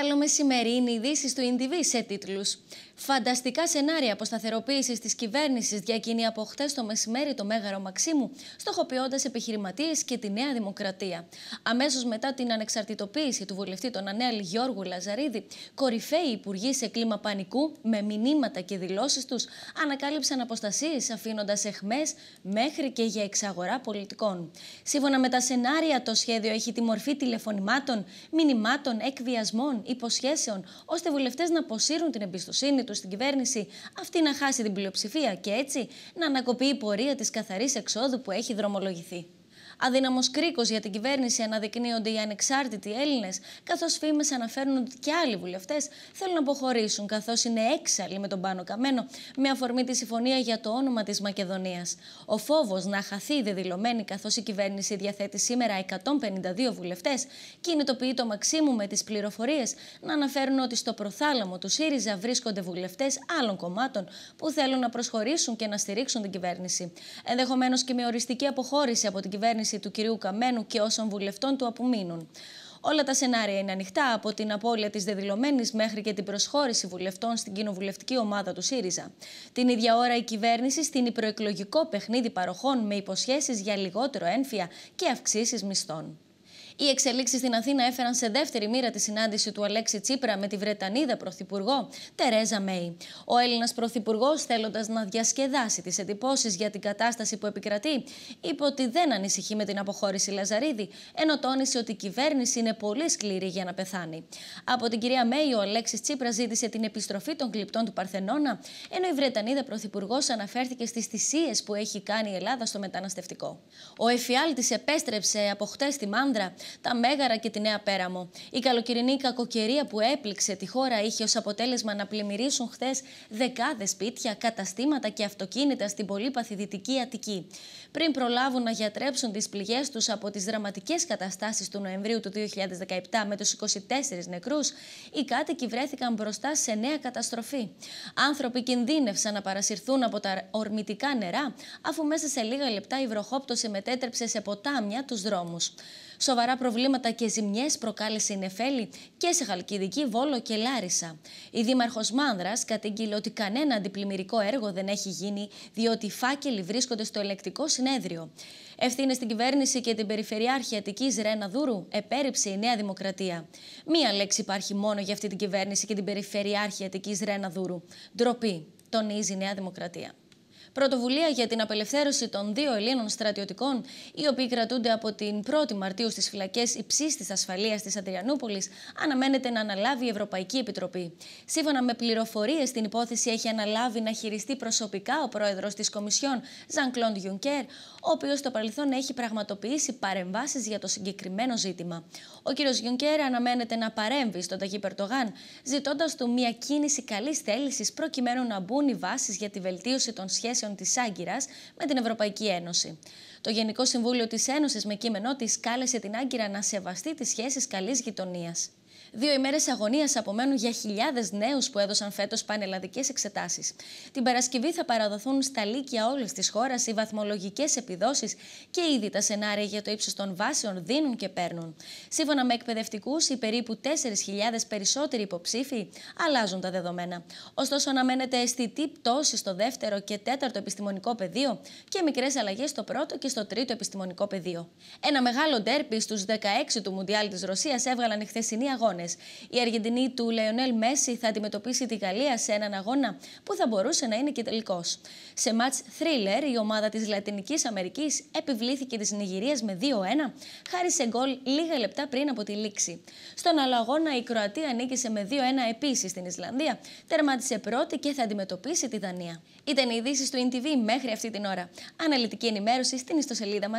Καλό οι ειδήσει του Ιντιβί σε τίτλους. Φανταστικά σενάρια αποσταθεροποίησης της κυβέρνησης διακινεί από χτες το μεσημέρι το Μέγαρο Μαξίμου, στοχοποιώντας επιχειρηματίες και τη Νέα Δημοκρατία. Αμέσως μετά την ανεξαρτητοποίηση του βουλευτή των Ανέλ Γιώργου Λαζαρίδη, κορυφαίοι υπουργοί σε κλίμα πανικού, με μηνύματα και δηλώσεις τους, ανακάλυψαν αποστασίες αφήνοντας εχμές μέχρι και για εξαγορά πολιτικών. Σύμφωνα με τα σενάρια, το σχέδιο έχει τη μορφή τηλεφωνημάτων, μηνυμάτων, εκβιασμών, υποσχέσεων, ώστε βουλευτές να αποσύρουν την εμπιστοσύνη τους στην κυβέρνηση, αυτή να χάσει την πλειοψηφία και έτσι να ανακοπεί η πορεία της καθαρής εξόδου που έχει δρομολογηθεί. Αδύναμος κρίκος για την κυβέρνηση αναδεικνύονται οι ανεξάρτητοι Έλληνες, καθώς φήμες αναφέρουν ότι και άλλοι βουλευτές θέλουν να αποχωρήσουν, καθώς είναι έξαλλοι με τον πάνω καμένο, με αφορμή τη συμφωνία για το όνομα της Μακεδονίας. Ο φόβος να χαθεί δεδηλωμένη, καθώς η κυβέρνηση διαθέτει σήμερα 152 βουλευτές, κινητοποιεί το Μαξίμου με τις πληροφορίες να αναφέρουν ότι στο προθάλαμο του ΣΥΡΙΖΑ βρίσκονται βουλευτές άλλων κομμάτων που θέλουν να προσχωρήσουν και να στηρίξουν την κυβέρνηση. Ενδεχομένως και με οριστική αποχώρηση από την κυβέρνηση του κυρίου Καμένου και όσων βουλευτών του απομείνουν. Όλα τα σενάρια είναι ανοιχτά, από την απώλεια της δεδηλωμένης μέχρι και την προσχώρηση βουλευτών στην κοινοβουλευτική ομάδα του ΣΥΡΙΖΑ. Την ίδια ώρα, η κυβέρνηση στείνει προεκλογικό παιχνίδι παροχών με υποσχέσεις για λιγότερο ένφια και αυξήσεις μισθών. Οι εξελίξεις στην Αθήνα έφεραν σε δεύτερη μοίρα τη συνάντηση του Αλέξη Τσίπρα με τη Βρετανίδα Πρωθυπουργό Τερέζα Μέη. Ο Έλληνας Πρωθυπουργός, θέλοντας να διασκεδάσει τις εντυπώσεις για την κατάσταση που επικρατεί, είπε ότι δεν ανησυχεί με την αποχώρηση Λαζαρίδη, ενώ τόνισε ότι η κυβέρνηση είναι πολύ σκληρή για να πεθάνει. Από την κυρία Μέη, ο Αλέξης Τσίπρας ζήτησε την επιστροφή των κλειπτών του Παρθενώνα, ενώ η Βρετανίδα Πρωθυπουργός αναφέρθηκε στις θυσίες που έχει κάνει η Ελλάδα στο μεταναστευτικό. Ο εφιάλτης επέστρεψε από χτες στη Μάνδρα τα Μέγαρα και τη Νέα Πέραμο. Η καλοκαιρινή κακοκαιρία που έπληξε τη χώρα είχε ως αποτέλεσμα να πλημμυρίσουν χθες δεκάδες σπίτια, καταστήματα και αυτοκίνητα στην πολύπαθη Δυτική Αττική. Πριν προλάβουν να γιατρέψουν τις πληγές τους από τις δραματικές καταστάσεις του Νοεμβρίου του 2017 με τους 24 νεκρούς, οι κάτοικοι βρέθηκαν μπροστά σε νέα καταστροφή. Άνθρωποι κινδύνευσαν να παρασυρθούν από τα ορμητικά νερά, αφού μέσα σε λίγα λεπτά η βροχόπτωση μετέτρεψε σε ποτάμια τους δρόμους. Σοβαρά σοβαρά προβλήματα και ζημιές προκάλεσε η Νεφέλη και σε Χαλκιδική, Βόλο και Λάρισα. Η Δήμαρχος Μάνδρας κατήγγειλε ότι κανένα αντιπλημμυρικό έργο δεν έχει γίνει, διότι οι φάκελοι βρίσκονται στο ελεκτικό συνέδριο. Ευθύνες στην κυβέρνηση και την Περιφερειάρχη Αττική Ρένα Δούρου επέριψε η Νέα Δημοκρατία. Μία λέξη υπάρχει μόνο για αυτή την κυβέρνηση και την Περιφερειάρχη Αττική Ρένα Δούρου. Ντροπή, τονίζει η Νέα Δημοκρατία. Πρωτοβουλία για την απελευθέρωση των δύο Ελλήνων στρατιωτικών, οι οποίοι κρατούνται από την 1η Μαρτίου στις φυλακές υψίστη ασφαλείας της Αντριανούπολη, αναμένεται να αναλάβει η Ευρωπαϊκή Επιτροπή. Σύμφωνα με πληροφορίες, την υπόθεση έχει τη προσωπικά ο πρόεδρος της Κομισιόν, Ζαν Κλοντ Γιουνκέρ, ο οποίος στο παρελθόν έχει πραγματοποιήσει παρεμβάσεις για το συγκεκριμένο ζήτημα. Ο κ. Γιουνκέρ αναμένεται να παρέμβει στον Ταγί Περτογάν, ζητώντας του μια κίνηση καλής θέλησης προκειμένου να μπουν οι βάσεις για τη βελτίωση των σχέσεων Σχέσεων της Άγκυρας με την Ευρωπαϊκή Ένωση. Το Γενικό Συμβούλιο της Ένωσης, με κείμενό της, κάλεσε την Άγκυρα να σεβαστεί τις σχέσεις καλής γειτονίας. Δύο ημέρες αγωνίας απομένουν για χιλιάδες νέους που έδωσαν φέτος πανελλαδικές εξετάσεις. Την Παρασκευή θα παραδοθούν στα λύκεια όλης της χώρας οι βαθμολογικές επιδόσεις και ήδη τα σενάρια για το ύψος των βάσεων δίνουν και παίρνουν. Σύμφωνα με εκπαιδευτικούς, οι περίπου 4.000 περισσότεροι υποψήφοι αλλάζουν τα δεδομένα. Ωστόσο, αναμένεται αισθητή πτώση στο δεύτερο και τέταρτο επιστημονικό πεδίο και μικρές αλλαγές στο πρώτο και στο τρίτο επιστημονικό πεδίο. Ένα μεγάλο ντέρπι στους 16 του Μουντιάλ της Ρωσίας έβγαλαν οι χθεσινοί αγώνε. Η Αργεντινή του Λεονέλ Μέση θα αντιμετωπίσει τη Γαλλία σε έναν αγώνα που θα μπορούσε να είναι και τελικός. Σε match thriller, η ομάδα της Λατινικής Αμερικής επιβλήθηκε της Νιγηρίας με 2-1, χάρη σε γκολ λίγα λεπτά πριν από τη λήξη. Στον άλλο αγώνα, η Κροατία νίκησε με 2-1 επίσης στην Ισλανδία, τερμάτισε πρώτη και θα αντιμετωπίσει τη Δανία. Ήταν οι ειδήσεις του InTV μέχρι αυτή την ώρα. Αναλυτική ενημέρωση στην ιστοσελίδα μας.